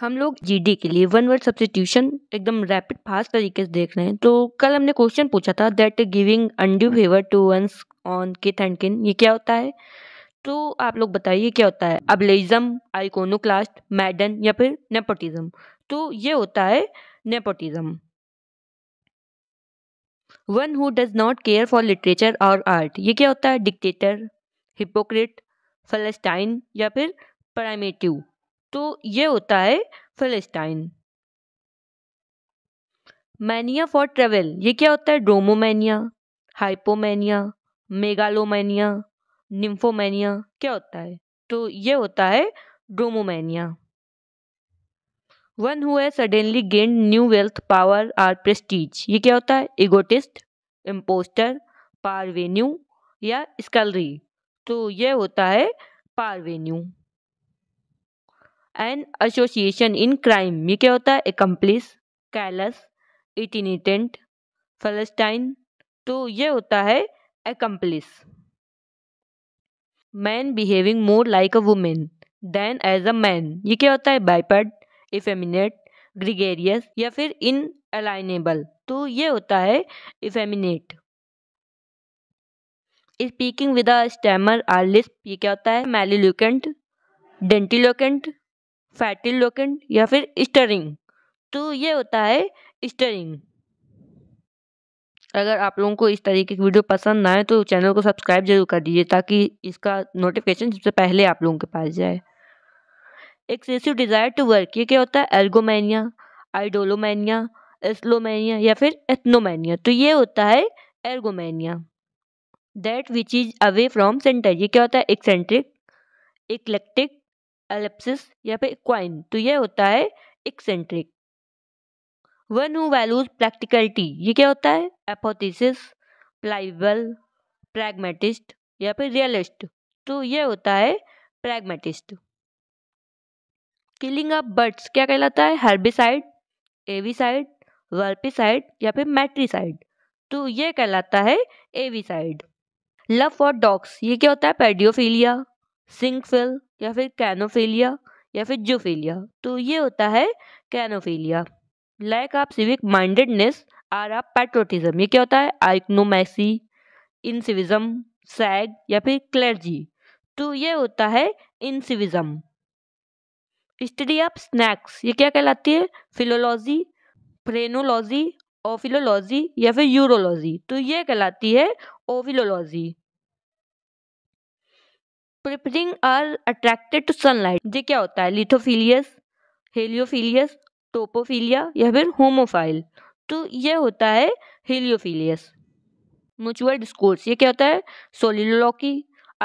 हम लोग जी के लिए वन वर्ड सब्सिट्यूशन एकदम रैपिड फास्ट तरीके से देख रहे हैं तो कल हमने क्वेश्चन पूछा था that giving undue favour to one's own kith and kin ये क्या होता है तो आप लोग बताइए क्या होता है अबलेजम आइकोनोक्लास्ट मैडन या फिर नेपोटिज्म तो ये होता है nepotism one who does not care for literature और आर्ट ये क्या होता है डिक्टेटर हिपोक्रेट फलस्टाइन या फिर प्राइमेटिव तो ये होता है फिलिस्टाइन मैनिया फॉर ट्रेवल ये क्या होता है ड्रोमोमैनिया हाइपोमैनिया मेगालोमैनिया निम्फोमैनिया क्या होता है तो ये होता है dromomania one who suddenly gained new wealth power or prestige ये क्या होता है इगोटिस्ट इम्पोस्टर पारवेन्यू या स्कलरी तो ये होता है parvenu an association in crime ये क्या होता है एकम्प्लिस कैलस इटिनिटेंट फलस्टाइन तो ये होता है accomplice man behaving more like a women than as a man ये क्या होता है बाइपड इफेमिनेट ग्रिगेरियस या फिर इन अलाइनेबल तो ये होता है effeminate speaking with a stammer or lisp ये क्या होता है मेलिलुकेंट डेंटिलोकेंट फैटी लोकेंट या फिर स्टरिंग तो ये होता है स्टरिंग अगर आप लोगों को इस तरीके की वीडियो पसंद ना आए तो चैनल को सब्सक्राइब जरूर कर दीजिए ताकि इसका नोटिफिकेशन सबसे पहले आप लोगों के पास जाए एक्सेसिव डिज़ायर टू वर्क ये क्या होता है एल्गोमैनिया आइडोलोमैनिया एस्लोमैनिया या फिर एथनोमैनिया तो ये होता है ergomania that which is away from centre ये क्या होता है एक्सेंट्रिक इक्लेक्टिक एलिप्सिस या फिर क्वाइन तो ये होता है eccentric one who values practicality ये क्या होता है एपोथीसिस प्लाइबल प्रैग्मेटिस्ट या फिर रियलिस्ट तो ये होता है प्रैग्मेटिस्ट किलिंग ऑफ बर्ड्स क्या कहलाता है हर्बिसाइड एविसाइड वर्पिसाइड या फिर मैट्रीसाइड तो ये कहलाता है एविसाइड लव फॉर डॉग्स ये क्या होता है पेडियोफीलिया सिंकफिल या फिर कैनोफेलिया या फिर जोफेलिया तो ये होता है canophilia like of civic mindedness or of patriotism ये क्या होता है आइकनोमैसी इनसिविज्म सैग या फिर क्लर्जी तो ये होता है इनसिविज्म स्टडी ऑफ स्नैक्स ये क्या कहलाती है फिलोलॉजी फ्रेनोलॉजी ओफिलोलॉजी या फिर यूरोलॉजी तो ये कहलाती है ovilology preparing or attracted to sunlight ये क्या होता है लिथोफीलियस हेलियोफीलियस टोपोफीलिया या फिर होमोफाइल तो यह होता है हेलियोफीलियस म्यूचुअल डिस्कोर्स ये क्या होता है सोलिलोलॉकी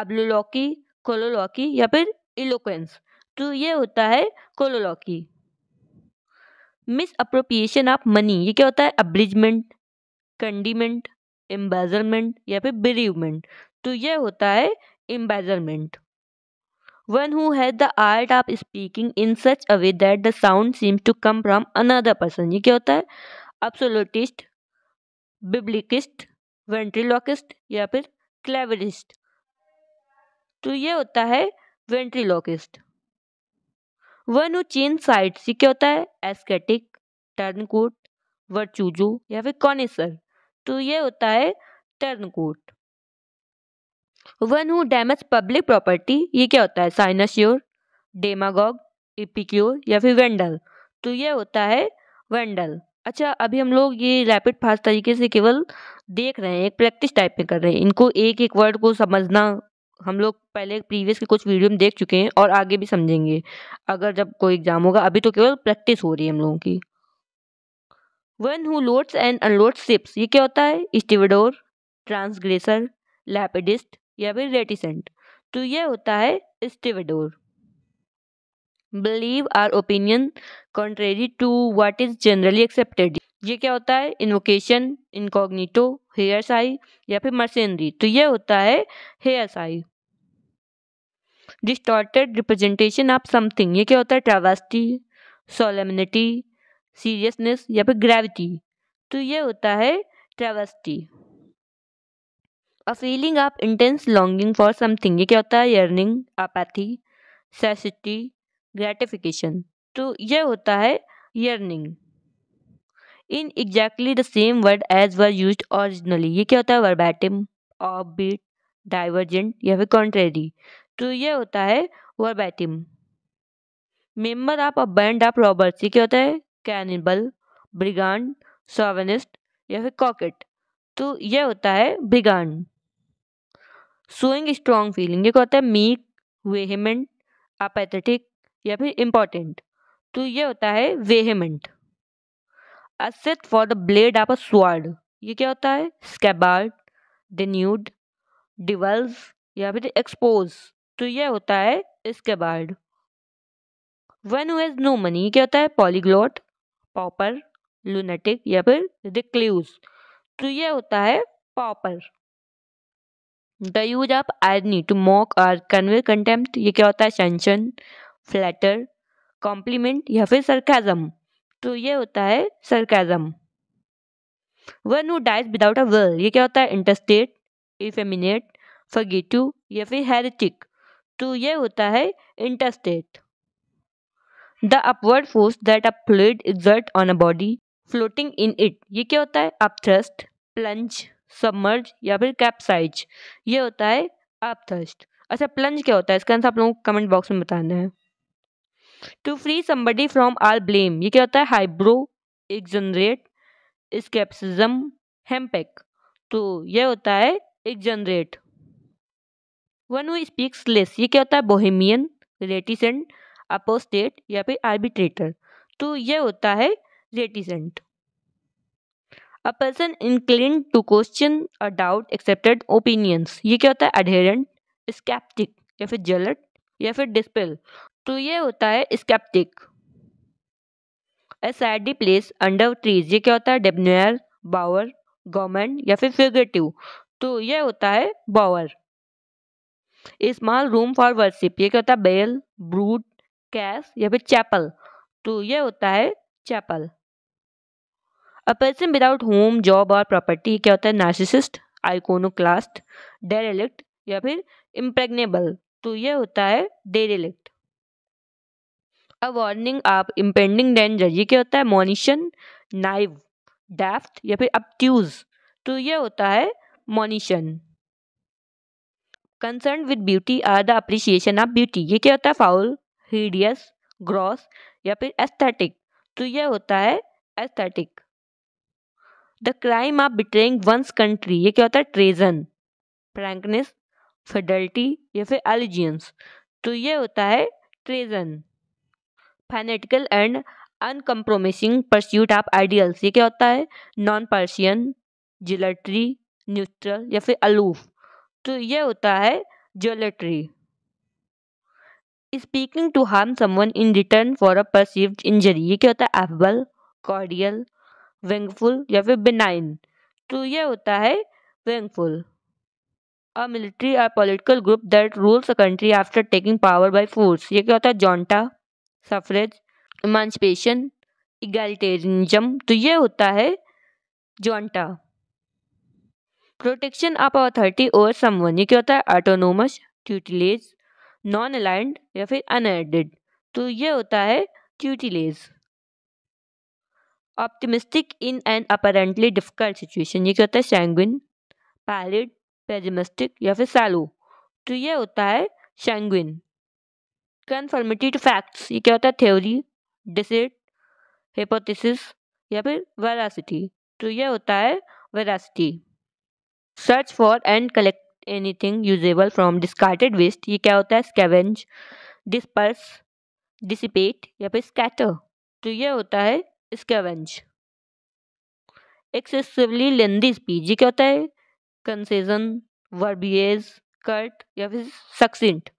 अब्लोलॉकी कोलोलॉकी या फिर इलोक्वेंस तो ये होता है कोलोलॉकी मिस अप्रोप्रिएशन ऑफ मनी ये क्या होता है अब्रिजमेंट कंडीमेंट एम्बेजलमेंट या फिर बिरीवमेंट तो यह होता है embezzlement one who has the art of speaking in such a way that the sound seems to come from another person ये क्या होता है absolutist biblickist ventriloquist या फिर cleverist तो ये होता है ventriloquist one who change side ये क्या होता है एस्केटिक टर्नकोट वर्चूजो या फिर कॉनिसर तो ये होता है turncoat one who damage public property ये क्या होता है साइनाश्योर डेमागॉग इपिक्योर या फिर वेंडल तो ये होता है वेंडल अच्छा अभी हम लोग ये रैपिड फास्ट तरीके से केवल देख रहे हैं एक प्रैक्टिस टाइप में कर रहे हैं इनको एक एक वर्ड को समझना हम लोग पहले प्रीवियस के कुछ वीडियो में देख चुके हैं और आगे भी समझेंगे अगर जब कोई एग्ज़ाम होगा अभी तो केवल प्रैक्टिस हो रही है हम लोगों की one who loads and unloads ships ये क्या होता है स्टिवडोर ट्रांसग्रेसर लैपिडिस्ट या फिर रेटिसेंट तो ये होता है stevedore believe or opinion contrary to what is generally accepted ये क्या होता है इन्वोकेशन इनकॉग्निटो हेयर साई या फिर मर्सेनरी तो ये होता है heresy distorted representation of something ये क्या होता है ट्रावास्टी सोलेमनिटी सीरियसनेस या फिर ग्रेविटी तो ये होता है travesty a feeling of intense longing for something ये क्या होता है यर्निंग अपैथी सेसिटी ग्रेटिफिकेशन तो यह होता है yearning in exactly the same word as were use originally ये क्या होता है वर्बैटिम ऑफ बीट डाइवर्जेंट या फिर कॉन्ट्रेरी तो यह होता है verbatim member of a band of robbers ये क्या होता है कैनिबल ब्रिगान सोवनिस्ट या फिर कॉकेट तो यह होता है ब्रिगांड सोइंग स्ट्रॉन्ग फीलिंग ये कहता है मीक वेहमेंट अपैथेटिक या फिर इम्पॉर्टेंट तो ये होता है vehement a sheath for the blade of sword ये क्या होता है स्केबार्ड डिन्यूड डिवल्स या फिर एक्सपोज तो यह होता है scabbard one who has no money क्या होता है पॉलीग्लॉट पॉपर लूनेटिक या फिर रिक्ल्यूज तो यह होता है pauper the use of irony to mock or convey contempt ये क्या होता है सेंशन फ्लैटर कॉम्प्लीमेंट या फिर सरकाजम तो ये होता है sarcasm one who dies without a will ये क्या होता है इंटरस्टेट इफेमिनेट फगेटिव या फिर हेरिटिक तो ये होता है intestate the upward force that a fluid exert on a body floating in it ये क्या होता है अपथ्रस्ट प्लंज सबमर्ज या फिर कैप्साइज ये होता है आप थर्स्ट अच्छा प्लंज क्या होता है इसका आंसर आप लोगों को कमेंट बॉक्स में बताना है to free somebody from all blame ये क्या होता है हाइब्रो एक्जनरेट स्केप्सिज्म हेम्पेक तो यह होता है exonerate one who speaks less ये क्या होता है बोहेमियन रेटिसेंट अपोस्टेट या फिर आर्बिट्रेटर तो यह होता है reticent a person inclined to question a doubt accepted opinions ये क्या होता है अडेरेंट स्केप्टिक या फिर जलट या फिर डिस्पेल तो ये होता है sceptic a shady place under trees ये क्या होता है डेबनर बावर गवर्नमेंट या फिर फिगेटिव तो ये होता है bower a small room for worship ये क्या होता है बेल ब्रूट कैश या फिर चैपल तो ये होता है chapel a person without home job और प्रॉपर्टी क्या होता है नार्सिसिस्ट आइकोनोक्लास्ट डेरेलिक्ट या फिर इम्प्रेगनेबल तो यह होता है derelict a warning of impending danger तो ये क्या होता है मोनिशन नाइव डेफ्ट या फिर अपट्यूज तो यह होता है monition concern with beauty or the appreciation of beauty ये क्या होता है फाउल हीडियस ग्रॉस या फिर एस्थेटिक तो यह होता है aesthetic the crime of betraying one's country ये क्या होता है ट्रेजन फ्रेंकनेस फेडल्टी या फिर एलिजियंस तो ये होता है treason fanatical and uncompromising pursuit of ideals ये क्या होता है नॉन पर्शियन जिलेट्री न्यूट्रल या फिर अलूफ तो ये होता है zealotry speaking to harm someone in return for a perceived injury ये क्या होता है एफबल कॉर्डियल विंगफुल या फिर बिनाइन तो ये होता है विंगफुल अ मिलिट्री या political group that rules a country after taking power by force ये क्या होता है जॉन्टा सफरेज इमानसपेशन इगेलिटेरिज्म तो ये होता है junta protection of authority over someone ये क्या होता है ऑटोनोमस ट्यूटिलेज नॉन अलाइंड या फिर अनएडेड तो ये होता है tutelage optimistic in and apparently difficult situation ये क्या होता है सैंगुइन पैलिड पेजमिस्टिक या फिर सैलो तो ये होता है सैंगुइन कन्फर्मिटी टू फैक्ट्स ये क्या होता है थ्योरी डिसिट हिपोथिसिस या फिर वेरासिटी तो ये होता है veracity search for and collect any thing usable from discarded waste ये क्या होता है स्केवेंज डिस्पर्स डिसिपेट या फिर स्कैटर तो ये होता है स्केवेंज एक्सेसिवली लेंदी स्पीच ये क्या होता है कंसेजन वर्बियज कर्ट या फिर सक्सेंट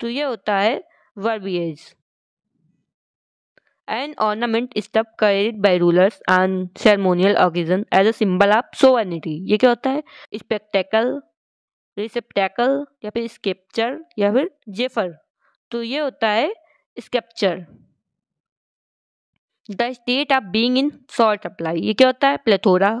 तो ये होता है verbiage an ornament staff carried by rulers and ceremonial occasion as a symbol of sovereignty ये क्या होता है स्पेक्टेकल रिसेप्टेकल या फिर स्केप्चर या फिर जेफर तो ये होता है sceptre the state of being in short supply ये क्या होता है प्लेथोरा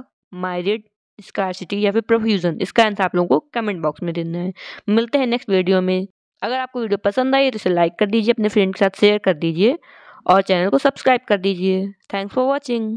माइरिड स्कारसिटी या फिर प्रोफ्यूजन इसका आंसर आप लोगों को कमेंट बॉक्स में देना है मिलते हैं नेक्स्ट वीडियो में अगर आपको वीडियो पसंद आई तो इसे लाइक कर दीजिए अपने फ्रेंड के साथ शेयर कर दीजिए और चैनल को सब्सक्राइब कर दीजिए थैंक्स फॉर वॉचिंग